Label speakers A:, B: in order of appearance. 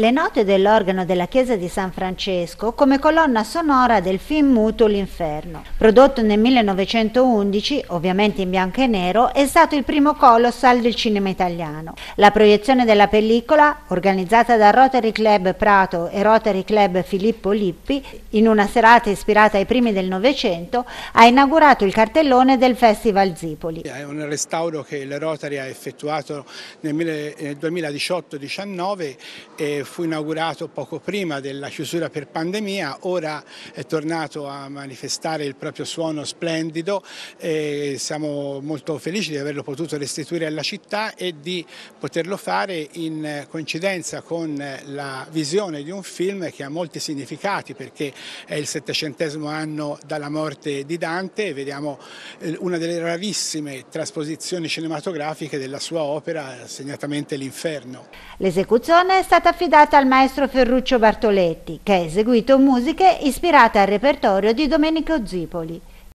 A: le note dell'organo della chiesa di San Francesco come colonna sonora del film muto L'Inferno. Prodotto nel 1911, ovviamente in bianco e nero, è stato il primo colossal del cinema italiano. La proiezione della pellicola, organizzata da Rotary Club Prato e Rotary Club Filippo Lippi, in una serata ispirata ai primi del Novecento, ha inaugurato il cartellone del Festival Zipoli.
B: È un restauro che il Rotary ha effettuato nel 2018-19 e fu inaugurato poco prima della chiusura per pandemia, ora è tornato a manifestare il proprio suono splendido e siamo molto felici di averlo potuto restituire alla città e di poterlo fare in coincidenza con la visione di un film che ha molti significati perché è il settecentesimo anno dalla morte di Dante e vediamo eh, una delle rarissime trasposizioni cinematografiche della sua opera, segnatamente L'Inferno.
A: L'esecuzione è stata affidata affidata al maestro Ferruccio Bartoletti, che ha eseguito musiche ispirate al repertorio di Domenico Zipoli.